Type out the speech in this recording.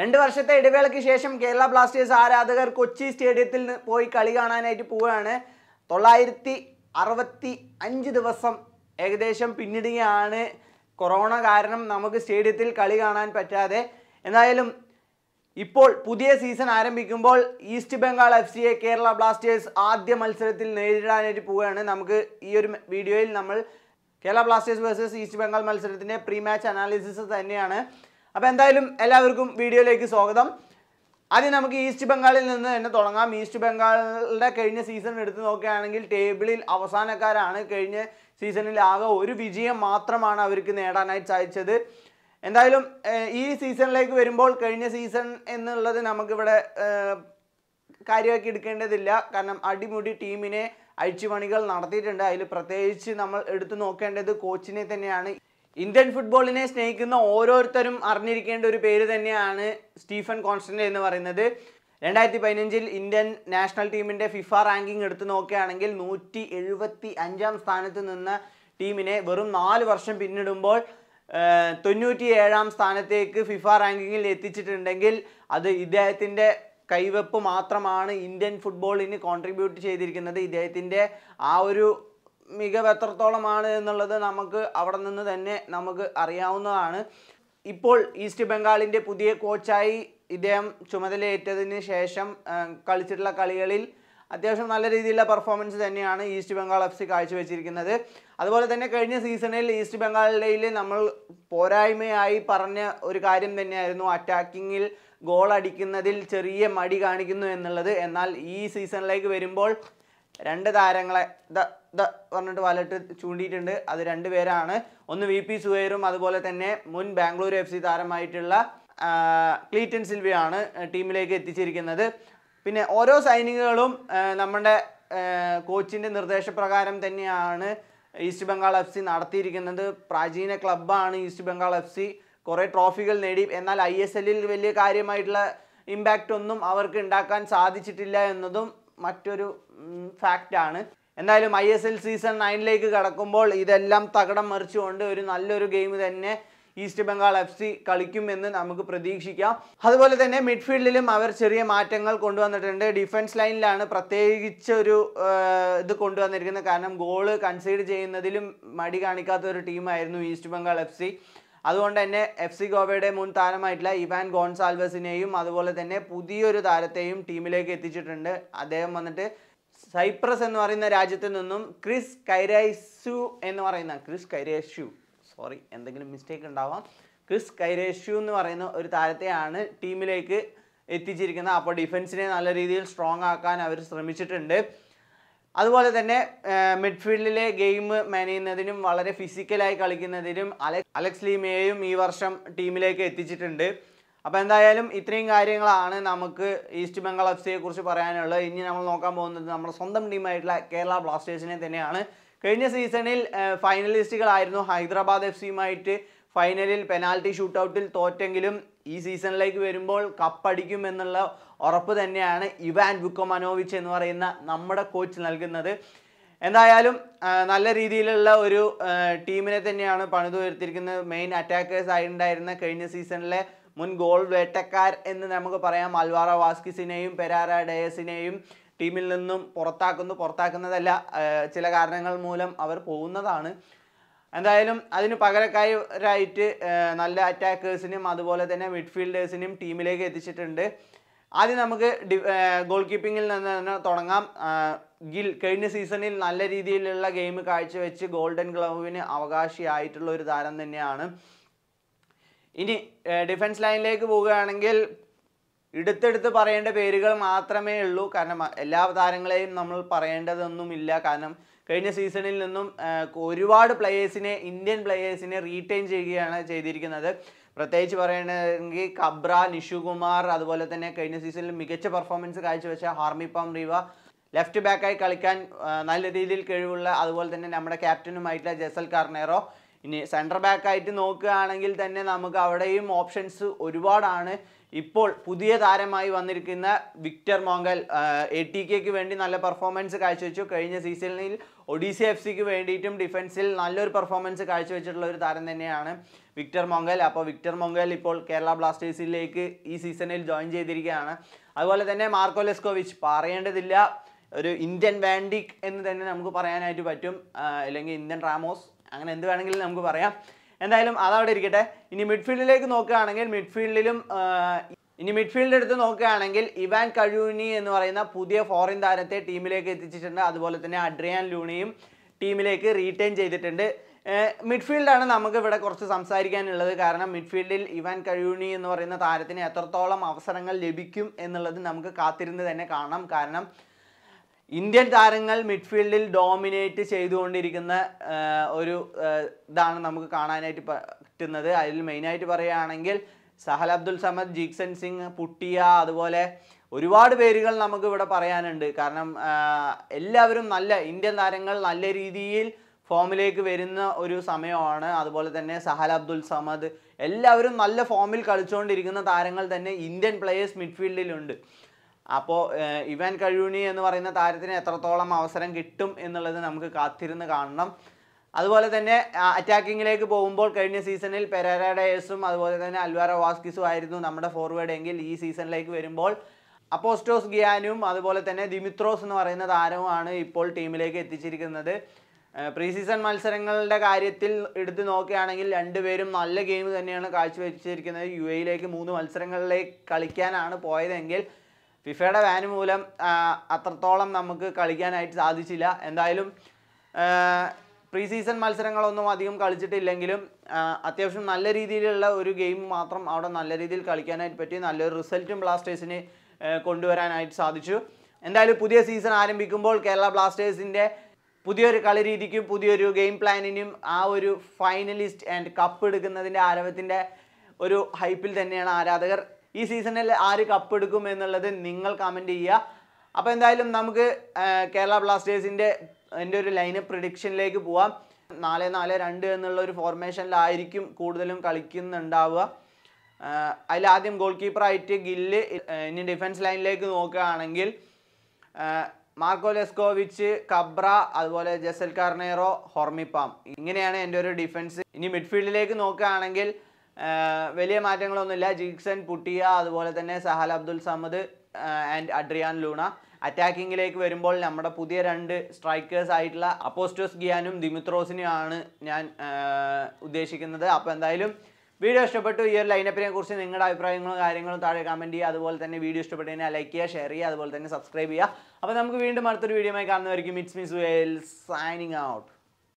രണ്ട് വർഷത്തെ ഇടവേളയ്ക്ക് ശേഷം കേരള ബ്ലാസ്റ്റേഴ്സ് ആരാധകർ കൊച്ചി സ്റ്റേഡിയത്തിൽ പോയി കളി കാണാനായിട്ട് പോവുകയാണ് തൊള്ളായിരത്തി അറുപത്തി അഞ്ച് ദിവസം ഏകദേശം പിന്നിടുകയാണ് കൊറോണ കാരണം നമുക്ക് സ്റ്റേഡിയത്തിൽ കളി കാണാൻ പറ്റാതെ എന്തായാലും ഇപ്പോൾ പുതിയ സീസൺ ആരംഭിക്കുമ്പോൾ ഈസ്റ്റ് ബംഗാൾ എഫ് സിയെ കേരള ബ്ലാസ്റ്റേഴ്സ് ആദ്യ മത്സരത്തിൽ നേരിടാനായിട്ട് പോവുകയാണ് നമുക്ക് ഈ ഒരു വീഡിയോയിൽ നമ്മൾ Kerala Blasters versus East Bengal മത്സരത്തിൻ്റെ പ്രീ മാച്ച് അനാലിസിസ് തന്നെയാണ് അപ്പോൾ എന്തായാലും എല്ലാവർക്കും വീഡിയോയിലേക്ക് സ്വാഗതം ആദ്യം നമുക്ക് ഈസ്റ്റ് ബംഗാളിൽ നിന്ന് തന്നെ തുടങ്ങാം ഈസ്റ്റ് ബംഗാളിലെ കഴിഞ്ഞ സീസൺ എടുത്ത് നോക്കുകയാണെങ്കിൽ ടേബിളിൽ അവസാനക്കാരാണ് കഴിഞ്ഞ സീസണിൽ ആകെ ഒരു വിജയം മാത്രമാണ് അവർക്ക് നേടാനായിട്ട് സാധിച്ചത് എന്തായാലും ഈ സീസണിലേക്ക് വരുമ്പോൾ കഴിഞ്ഞ സീസൺ എന്നുള്ളത് നമുക്കിവിടെ കാര്യമാക്കി എടുക്കേണ്ടതില്ല കാരണം അടിമുടി ടീമിനെ അഴിച്ചുപണികൾ നടത്തിയിട്ടുണ്ട് അതിൽ പ്രത്യേകിച്ച് നമ്മൾ എടുത്തു നോക്കേണ്ടത് കോച്ചിനെ തന്നെയാണ് ഇന്ത്യൻ ഫുട്ബോളിനെ സ്നേഹിക്കുന്ന ഓരോരുത്തരും അറിഞ്ഞിരിക്കേണ്ട ഒരു പേര് തന്നെയാണ് സ്റ്റീഫൻ കോൺസ്റ്റന്റ് എന്ന് പറയുന്നത് രണ്ടായിരത്തി പതിനഞ്ചിൽ ഇന്ത്യൻ നാഷണൽ ടീമിന്റെ ഫിഫ റാങ്കിംഗ് എടുത്തു നോക്കുകയാണെങ്കിൽ നൂറ്റി എഴുപത്തി അഞ്ചാം സ്ഥാനത്ത് നിന്ന ടീമിനെ വെറും നാല് വർഷം പിന്നിടുമ്പോൾ തൊണ്ണൂറ്റി ഏഴാം സ്ഥാനത്തേക്ക് ഫിഫ റാങ്കിങ്ങിൽ എത്തിച്ചിട്ടുണ്ടെങ്കിൽ അത് ഇദ്ദേഹത്തിൻ്റെ കൈവെപ്പ് മാത്രമാണ് ഇന്ത്യൻ ഫുട്ബോളിന് കോൺട്രിബ്യൂട്ട് ചെയ്തിരിക്കുന്നത് ഇദ്ദേഹത്തിൻ്റെ ആ ഒരു മികവ് എത്രത്തോളമാണ് എന്നുള്ളത് നമുക്ക് അവിടെ നിന്ന് തന്നെ നമുക്ക് അറിയാവുന്നതാണ് ഇപ്പോൾ ഈസ്റ്റ് ബംഗാളിൻ്റെ പുതിയ കോച്ചായി ഇദ്ദേഹം ചുമതലയേറ്റതിന് ശേഷം കളിച്ചിട്ടുള്ള കളികളിൽ അത്യാവശ്യം നല്ല രീതിയിലുള്ള പെർഫോമൻസ് തന്നെയാണ് ഈസ്റ്റ് ബംഗാൾ എഫ് സി കാഴ്ചവെച്ചിരിക്കുന്നത് അതുപോലെ തന്നെ കഴിഞ്ഞ സീസണിൽ ഈസ്റ്റ് ബംഗാളിൽ നമ്മൾ പോരായ്മയായി പറഞ്ഞ ഒരു കാര്യം തന്നെയായിരുന്നു അറ്റാക്കിങ്ങിൽ ഗോൾ അടിക്കുന്നതിൽ ചെറിയ മടി കാണിക്കുന്നു എന്നുള്ളത് എന്നാൽ ഈ സീസണിലേക്ക് വരുമ്പോൾ രണ്ട് താരങ്ങളെ ദ പറഞ്ഞിട്ട് വാലറ്റ് ചൂണ്ടിയിട്ടുണ്ട് അത് പേരാണ് ഒന്ന് വി പി സുവേറും അതുപോലെ തന്നെ മുൻ ബാംഗ്ലൂർ എഫ് സി താരമായിട്ടുള്ള ക്ലീറ്റൻ സിൽവിയാണ് ടീമിലേക്ക് എത്തിച്ചിരിക്കുന്നത് പിന്നെ ഓരോ സൈനികുകളും നമ്മുടെ കോച്ചിൻ്റെ നിർദ്ദേശപ്രകാരം തന്നെയാണ് ഈസ്റ്റ് ബംഗാൾ എഫ് സി നടത്തിയിരിക്കുന്നത് പ്രാചീന ക്ലബ്ബാണ് ഈസ്റ്റ് ബംഗാൾ എഫ് സി കുറേ ട്രോഫികൾ നേടി എന്നാൽ ഐ എസ് എല്ലിൽ വലിയ കാര്യമായിട്ടുള്ള ഇമ്പാക്റ്റ് ഒന്നും അവർക്ക് ഉണ്ടാക്കാൻ സാധിച്ചിട്ടില്ല എന്നതും മറ്റൊരു ഫാക്റ്റാണ് എന്തായാലും ഐ എസ് എൽ സീസൺ നയനിലേക്ക് കടക്കുമ്പോൾ ഇതെല്ലാം തകടം മറിച്ചുകൊണ്ട് ഒരു നല്ലൊരു ഗെയിം തന്നെ ഈസ്റ്റ് ബംഗാൾ എഫ് സി കളിക്കുമെന്ന് നമുക്ക് പ്രതീക്ഷിക്കാം അതുപോലെ തന്നെ മിഡ്ഫീൽഡിലും അവർ ചെറിയ മാറ്റങ്ങൾ കൊണ്ടുവന്നിട്ടുണ്ട് ഡിഫൻസ് ലൈനിലാണ് പ്രത്യേകിച്ച് ഒരു ഇത് കൊണ്ടുവന്നിരിക്കുന്നത് കാരണം ഗോള് കൺസീഡ് ചെയ്യുന്നതിലും മടി കാണിക്കാത്ത ഒരു ടീമായിരുന്നു ഈസ്റ്റ് ബംഗാൾ എഫ് സി അതുകൊണ്ട് തന്നെ എഫ് സി ഗോവയുടെ മുൻ താരമായിട്ടുള്ള ഇവാൻ ഗോൺസാൽവസിനെയും അതുപോലെ തന്നെ പുതിയൊരു താരത്തെയും ടീമിലേക്ക് എത്തിച്ചിട്ടുണ്ട് അദ്ദേഹം വന്നിട്ട് സൈപ്രസ് എന്ന് പറയുന്ന രാജ്യത്ത് നിന്നും ക്രിസ് കൈരൈസു എന്ന് പറയുന്ന ക്രിസ് കൈരേഷു സോറി എന്തെങ്കിലും മിസ്റ്റേക്ക് ഉണ്ടാവാം ക്രിസ് കൈരേഷു എന്ന് പറയുന്ന ഒരു താരത്തെയാണ് ടീമിലേക്ക് എത്തിച്ചിരിക്കുന്നത് അപ്പോൾ ഡിഫൻസിനെ നല്ല രീതിയിൽ സ്ട്രോങ് ആക്കാൻ അവർ ശ്രമിച്ചിട്ടുണ്ട് അതുപോലെ തന്നെ മിഡ്ഫീൽഡിലെ ഗെയിം മാനേജ് വളരെ ഫിസിക്കലായി കളിക്കുന്നതിനും അലക്സ് ലീമയെയും ഈ വർഷം ടീമിലേക്ക് എത്തിച്ചിട്ടുണ്ട് അപ്പോൾ എന്തായാലും ഇത്രയും കാര്യങ്ങളാണ് നമുക്ക് ഈസ്റ്റ് ബംഗാൾ എഫ് സിയെ കുറിച്ച് പറയാനുള്ളത് ഇനി നമ്മൾ നോക്കാൻ പോകുന്നത് നമ്മുടെ സ്വന്തം ടീമായിട്ടുള്ള കേരള ബ്ലാസ്റ്റേഴ്സിനെ തന്നെയാണ് കഴിഞ്ഞ സീസണിൽ ഫൈനലിസ്റ്റുകളായിരുന്നു ഹൈദരാബാദ് എഫ് സിയുമായിട്ട് ഫൈനലിൽ പെനാൽറ്റി ഷൂട്ടൗട്ടിൽ തോറ്റെങ്കിലും ഈ സീസണിലേക്ക് വരുമ്പോൾ കപ്പടിക്കും എന്നുള്ള ഉറപ്പ് തന്നെയാണ് ഇവാൻ ബുക്കോമനോവിച്ച് എന്ന് പറയുന്ന നമ്മുടെ കോച്ച് നൽകുന്നത് എന്തായാലും നല്ല രീതിയിലുള്ള ഒരു ടീമിനെ തന്നെയാണ് വരുത്തിയിരിക്കുന്നത് മെയിൻ അറ്റാക്കേഴ്സ് ആയിട്ടുണ്ടായിരുന്ന കഴിഞ്ഞ സീസണിലെ മുൻ ഗോൾ വേട്ടക്കാർ എന്ന് നമുക്ക് പറയാം അൽവാറ വാസ്കിസിനെയും പെരാര ഡയസിനെയും ടീമിൽ നിന്നും പുറത്താക്കുന്നു പുറത്താക്കുന്നതല്ല ചില കാരണങ്ങൾ മൂലം അവർ പോകുന്നതാണ് എന്തായാലും അതിന് പകരക്കാരായിട്ട് നല്ല അറ്റാക്കേഴ്സിനും അതുപോലെ തന്നെ മിഡ്ഫീൽഡേഴ്സിനും ടീമിലേക്ക് എത്തിച്ചിട്ടുണ്ട് ആദ്യം നമുക്ക് ഗോൾ കീപ്പിങ്ങിൽ നിന്ന് തന്നെ തുടങ്ങാം ഗിൽ കഴിഞ്ഞ സീസണിൽ നല്ല രീതിയിലുള്ള ഗെയിം കാഴ്ചവെച്ച് ഗോൾഡൻ ഗ്ലൗവിന് അവകാശിയായിട്ടുള്ള ഒരു താരം തന്നെയാണ് ഇനി ഡിഫൻസ് ലൈനിലേക്ക് പോവുകയാണെങ്കിൽ എടുത്തെടുത്ത് പറയേണ്ട പേരുകൾ മാത്രമേ ഉള്ളൂ കാരണം എല്ലാ താരങ്ങളെയും നമ്മൾ പറയേണ്ടതൊന്നുമില്ല കാരണം കഴിഞ്ഞ സീസണിൽ നിന്നും ഒരുപാട് പ്ലെയേഴ്സിനെ ഇന്ത്യൻ പ്ലെയേഴ്സിനെ റീറ്റെയിൻ ചെയ്യുകയാണ് ചെയ്തിരിക്കുന്നത് പ്രത്യേകിച്ച് പറയണമെങ്കിൽ കബ്ര നിഷുകുമാർ അതുപോലെ തന്നെ കഴിഞ്ഞ സീസണിൽ മികച്ച പെർഫോമൻസ് കാഴ്ചവെച്ച ഹാർമി പാം റീവ ലെഫ്റ്റ് ബാക്കായി കളിക്കാൻ നല്ല രീതിയിൽ കഴിവുള്ള അതുപോലെ തന്നെ നമ്മുടെ ക്യാപ്റ്റനുമായിട്ടുള്ള ജസൽ കാർണേറോ ഇനി സെൻറ്റർ ആയിട്ട് നോക്കുകയാണെങ്കിൽ തന്നെ നമുക്ക് അവിടെയും ഓപ്ഷൻസ് ഒരുപാടാണ് ഇപ്പോൾ പുതിയ താരമായി വന്നിരിക്കുന്ന വിക്ടർ മോങ്കൽ എ ടി കെക്ക് വേണ്ടി നല്ല പെർഫോമൻസ് കാഴ്ചവെച്ചു കഴിഞ്ഞ സീസണിൽ ഒഡീസി എഫ് സിക്ക് വേണ്ടിയിട്ടും ഡിഫൻസിൽ നല്ലൊരു പെർഫോമൻസ് കാഴ്ചവെച്ചിട്ടുള്ള ഒരു താരം തന്നെയാണ് വിക്ടർ മോങ്കൽ അപ്പോൾ വിക്ടർ മോങ്കൽ ഇപ്പോൾ കേരള ബ്ലാസ്റ്റേഴ്സിലേക്ക് ഈ സീസണിൽ ജോയിൻ ചെയ്തിരിക്കുകയാണ് അതുപോലെ തന്നെ മാർക്കോ ലെസ്കോവിച്ച് പറയേണ്ടതില്ല ഒരു ഇന്ത്യൻ വാൻഡിക് എന്ന് തന്നെ നമുക്ക് പറയാനായിട്ട് പറ്റും അല്ലെങ്കിൽ ഇന്ത്യൻ റാമോസ് അങ്ങനെ എന്ത് വേണമെങ്കിലും നമുക്ക് പറയാം എന്തായാലും അതവിടെ ഇരിക്കട്ടെ ഇനി മിഡ്ഫീൽഡിലേക്ക് നോക്കുകയാണെങ്കിൽ മിഡ്ഫീൽഡിലും ഇനി മിഡ്ഫീൽഡ് എടുത്ത് നോക്കുകയാണെങ്കിൽ ഇവാൻ കഴൂനി എന്ന് പറയുന്ന പുതിയ ഫോറിൻ താരത്തെ ടീമിലേക്ക് എത്തിച്ചിട്ടുണ്ട് അതുപോലെ തന്നെ അഡ്രിയാൻ ലൂണിയും ടീമിലേക്ക് റീറ്റെയിൻ ചെയ്തിട്ടുണ്ട് മിഡ്ഫീൽഡാണ് നമുക്ക് ഇവിടെ കുറച്ച് സംസാരിക്കാനുള്ളത് കാരണം മിഡ്ഫീൽഡിൽ ഇവാൻ കഴൂണി എന്ന് പറയുന്ന താരത്തിന് എത്രത്തോളം അവസരങ്ങൾ ലഭിക്കും എന്നുള്ളത് നമുക്ക് കാത്തിരുന്ന് തന്നെ കാണാം കാരണം ഇന്ത്യൻ താരങ്ങൾ മിഡ്ഫീൽഡിൽ ഡോമിനേറ്റ് ചെയ്തുകൊണ്ടിരിക്കുന്ന ഒരു ഇതാണ് നമുക്ക് കാണാനായിട്ട് പറ്റുന്നത് അതിൽ മെയിനായിട്ട് പറയുകയാണെങ്കിൽ സഹൽ അബ്ദുൽ സമദ് ജീക്സൻ സിംഗ് പുട്ടിയ അതുപോലെ ഒരുപാട് പേരുകൾ നമുക്ക് ഇവിടെ പറയാനുണ്ട് കാരണം എല്ലാവരും നല്ല ഇന്ത്യൻ താരങ്ങൾ നല്ല രീതിയിൽ ഫോമിലേക്ക് വരുന്ന ഒരു സമയമാണ് അതുപോലെ തന്നെ സഹൽ അബ്ദുൽ സമദ് എല്ലാവരും നല്ല ഫോമിൽ കളിച്ചുകൊണ്ടിരിക്കുന്ന താരങ്ങൾ തന്നെ ഇന്ത്യൻ പ്ലേയേഴ്സ് മിഡ്ഫീൽഡിലുണ്ട് അപ്പോൾ ഇവാൻ കഴിയൂണി എന്ന് പറയുന്ന താരത്തിന് എത്രത്തോളം അവസരം കിട്ടും എന്നുള്ളത് നമുക്ക് കാത്തിരുന്ന് കാണണം അതുപോലെ തന്നെ അറ്റാക്കിങ്ങിലേക്ക് പോകുമ്പോൾ കഴിഞ്ഞ സീസണിൽ പെരേര അതുപോലെ തന്നെ അൽവാര വാസ്കിസും ആയിരുന്നു നമ്മുടെ ഫോർവേഡ് എങ്കിൽ ഈ സീസണിലേക്ക് വരുമ്പോൾ അപ്പോസ്റ്റോസ് ഗിയാനും അതുപോലെ തന്നെ ദിമിത്രോസ് എന്ന് പറയുന്ന താരവുമാണ് ഇപ്പോൾ ടീമിലേക്ക് എത്തിച്ചിരിക്കുന്നത് പ്രീ സീസൺ മത്സരങ്ങളുടെ കാര്യത്തിൽ എടുത്തു നോക്കുകയാണെങ്കിൽ രണ്ടുപേരും നല്ല ഗെയിം തന്നെയാണ് കാഴ്ചവെച്ചിരിക്കുന്നത് യു എയിലേക്ക് മൂന്ന് മത്സരങ്ങളിലേക്ക് കളിക്കാനാണ് പോയതെങ്കിൽ ഫിഫയുടെ വാൻ മൂലം അത്രത്തോളം നമുക്ക് കളിക്കാനായിട്ട് സാധിച്ചില്ല എന്തായാലും പ്രീ സീസൺ മത്സരങ്ങളൊന്നും അധികം കളിച്ചിട്ടില്ലെങ്കിലും അത്യാവശ്യം നല്ല രീതിയിലുള്ള ഒരു ഗെയിം മാത്രം അവിടെ നല്ല രീതിയിൽ കളിക്കാനായിട്ട് പറ്റി നല്ലൊരു റിസൾട്ടും ബ്ലാസ്റ്റേഴ്സിന് കൊണ്ടുവരാനായിട്ട് സാധിച്ചു എന്തായാലും പുതിയ സീസൺ ആരംഭിക്കുമ്പോൾ കേരള ബ്ലാസ്റ്റേഴ്സിൻ്റെ പുതിയൊരു കളി രീതിക്കും പുതിയൊരു ഗെയിം പ്ലാനിനും ആ ഒരു ഫൈനലിസ്റ്റ് ആൻഡ് കപ്പ് എടുക്കുന്നതിൻ്റെ ആരവത്തിൻ്റെ ഒരു ഹൈപ്പിൽ തന്നെയാണ് ആരാധകർ ഈ സീസണിൽ ആര് കപ്പെടുക്കും എന്നുള്ളത് നിങ്ങൾ കമൻറ്റ് ചെയ്യുക അപ്പോൾ എന്തായാലും നമുക്ക് കേരള ബ്ലാസ്റ്റേഴ്സിൻ്റെ എൻ്റെ ഒരു ലൈനപ്പ് പ്രിഡിക്ഷനിലേക്ക് പോവാം നാല് നാല് രണ്ട് എന്നുള്ള ഒരു ഫോർമേഷനിലായിരിക്കും കൂടുതലും കളിക്കുന്നുണ്ടാവുക അതിലാദ്യം ഗോൾ കീപ്പറായിട്ട് ഗില്ല് ഇനി ഡിഫൻസ് ലൈനിലേക്ക് നോക്കുകയാണെങ്കിൽ മാർക്കോ ലെസ്കോവിച്ച് കബ്ര അതുപോലെ ജസൽ കാർണേറോ ഹോർമിപ്പാം ഇങ്ങനെയാണ് എൻ്റെ ഒരു ഡിഫൻസ് ഇനി മിഡ്ഫീൽഡിലേക്ക് നോക്കുകയാണെങ്കിൽ വലിയ മാറ്റങ്ങളൊന്നുമില്ല ജിക്സൺ പുട്ടിയ അതുപോലെ തന്നെ Sahal Abdul Samad and Adrian Luna അറ്റാക്കിങ്ങിലേക്ക് വരുമ്പോൾ നമ്മുടെ പുതിയ രണ്ട് സ്ട്രൈക്കേഴ്സ് ആയിട്ടുള്ള അപ്പോസ്റ്റോസ് ഗിയാനും ദിമിത്രോസിനും ആണ് ഞാൻ ഉദ്ദേശിക്കുന്നത് അപ്പോൾ എന്തായാലും വീഡിയോ ഇഷ്ടപ്പെട്ടു ഈ ഒരു ലൈനപ്പിനെ കുറിച്ച് നിങ്ങളുടെ അഭിപ്രായങ്ങളും കാര്യങ്ങളും താഴെ കമൻറ്റ് ചെയ്യുക അതുപോലെ തന്നെ വീഡിയോ കഴിഞ്ഞാൽ ലൈക്ക് ചെയ്യുക ഷെയർ ചെയ്യുക അതുപോലെ തന്നെ സബ്സ്ക്രൈബ് ചെയ്യുക അപ്പോൾ നമുക്ക് വീണ്ടും അടുത്തൊരു വീഡിയോയുമായി കാണുന്നതായിരിക്കും it's miss well signing out